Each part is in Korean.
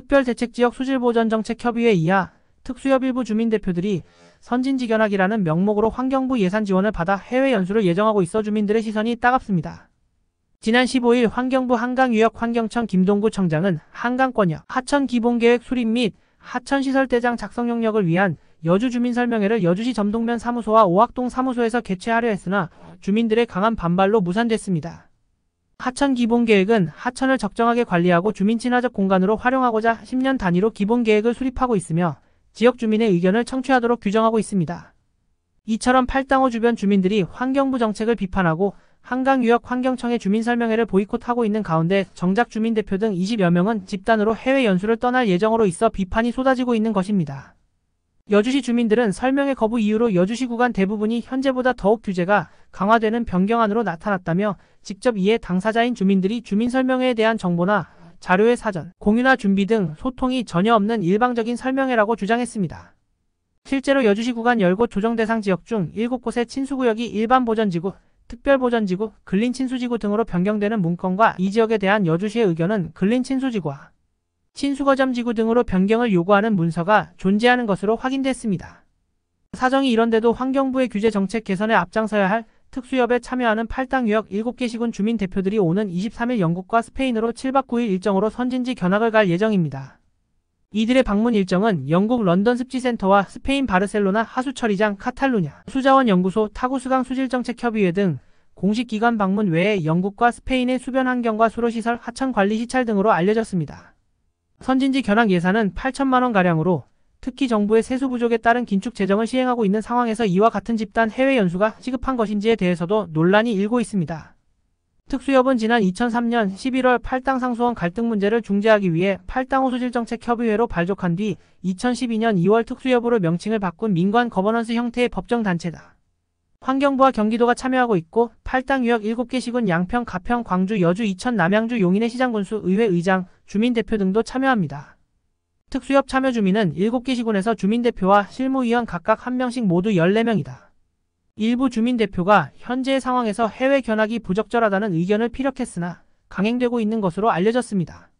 특별대책지역 수질보전정책협의회 이하 특수협 일부 주민대표들이 선진지견학이라는 명목으로 환경부 예산 지원을 받아 해외 연수를 예정하고 있어 주민들의 시선이 따갑습니다. 지난 15일 환경부 한강유역 환경청 김동구 청장은 한강권역 하천 기본계획 수립 및 하천시설대장 작성 용역을 위한 여주 주민 설명회를 여주시 점동면 사무소와 오학동 사무소에서 개최하려 했으나 주민들의 강한 반발로 무산됐습니다. 하천 기본계획은 하천을 적정하게 관리하고 주민 친화적 공간으로 활용하고자 10년 단위로 기본계획을 수립하고 있으며 지역 주민의 의견을 청취하도록 규정하고 있습니다. 이처럼 팔당호 주변 주민들이 환경부 정책을 비판하고 한강유역 환경청의 주민설명회를 보이콧하고 있는 가운데 정작 주민대표 등 20여 명은 집단으로 해외 연수를 떠날 예정으로 있어 비판이 쏟아지고 있는 것입니다. 여주시 주민들은 설명의 거부 이유로 여주시 구간 대부분이 현재보다 더욱 규제가 강화되는 변경안으로 나타났다며 직접 이에 당사자인 주민들이 주민 설명회에 대한 정보나 자료의 사전, 공유나 준비 등 소통이 전혀 없는 일방적인 설명회라고 주장했습니다. 실제로 여주시 구간 10곳 조정 대상 지역 중 7곳의 친수구역이 일반 보전지구, 특별보전지구, 근린 친수지구 등으로 변경되는 문건과 이 지역에 대한 여주시의 의견은 근린 친수지구와 친수거점 지구 등으로 변경을 요구하는 문서가 존재하는 것으로 확인됐습니다. 사정이 이런데도 환경부의 규제 정책 개선에 앞장서야 할 특수협에 참여하는 8당 유역 7개 시군 주민 대표들이 오는 23일 영국과 스페인으로 7박 9일 일정으로 선진지 견학을 갈 예정입니다. 이들의 방문 일정은 영국 런던 습지센터와 스페인 바르셀로나 하수처리장 카탈루냐, 수자원연구소 타구수강 수질정책협의회 등 공식 기관 방문 외에 영국과 스페인의 수변환경과 수로시설 하천관리 시찰 등으로 알려졌습니다. 선진지 견학 예산은 8천만 원가량으로 특히 정부의 세수 부족에 따른 긴축 재정을 시행하고 있는 상황에서 이와 같은 집단 해외 연수가 시급한 것인지에 대해서도 논란이 일고 있습니다. 특수협은 지난 2003년 11월 팔당 상수원 갈등 문제를 중재하기 위해 팔당 호수질정책협의회로 발족한 뒤 2012년 2월 특수협으로 명칭을 바꾼 민관 거버넌스 형태의 법정단체다. 환경부와 경기도가 참여하고 있고 팔당 유역 7개 시군 양평, 가평, 광주, 여주, 이천, 남양주, 용인의 시장군수, 의회 의장, 주민대표 등도 참여합니다. 특수협 참여 주민은 7개 시군에서 주민대표와 실무위원 각각 1명씩 모두 14명이다. 일부 주민대표가 현재의 상황에서 해외 견학이 부적절하다는 의견을 피력했으나 강행되고 있는 것으로 알려졌습니다.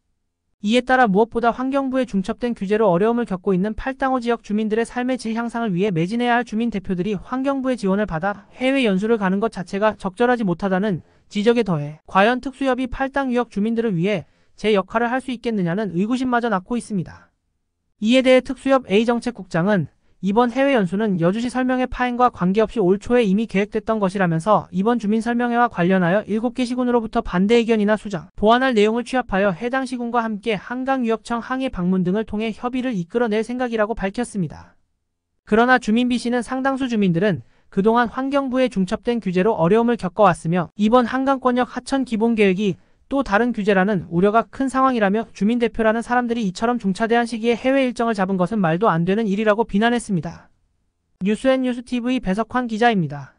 이에 따라 무엇보다 환경부에 중첩된 규제로 어려움을 겪고 있는 팔당호 지역 주민들의 삶의 질 향상을 위해 매진해야 할 주민 대표들이 환경부의 지원을 받아 해외 연수를 가는 것 자체가 적절하지 못하다는 지적에 더해 과연 특수협이 팔당 유역 주민들을 위해 제 역할을 할 수 있겠느냐는 의구심마저 낳고 있습니다. 이에 대해 특수협 A정책국장은 이번 해외 연수는 여주시 설명회 파행과 관계없이 올 초에 이미 계획됐던 것이라면서 이번 주민설명회와 관련하여 7개 시군으로부터 반대 의견이나 수정, 보완할 내용을 취합하여 해당 시군과 함께 한강유역청 항해 방문 등을 통해 협의를 이끌어낼 생각이라고 밝혔습니다. 그러나 주민 B씨는 상당수 주민들은 그동안 환경부에 중첩된 규제로 어려움을 겪어왔으며 이번 한강권역 하천 기본계획이 또 다른 규제라는 우려가 큰 상황이라며 주민대표라는 사람들이 이처럼 중차대한 시기에 해외 일정을 잡은 것은 말도 안 되는 일이라고 비난했습니다. 뉴스앤뉴스TV 배석환 기자입니다.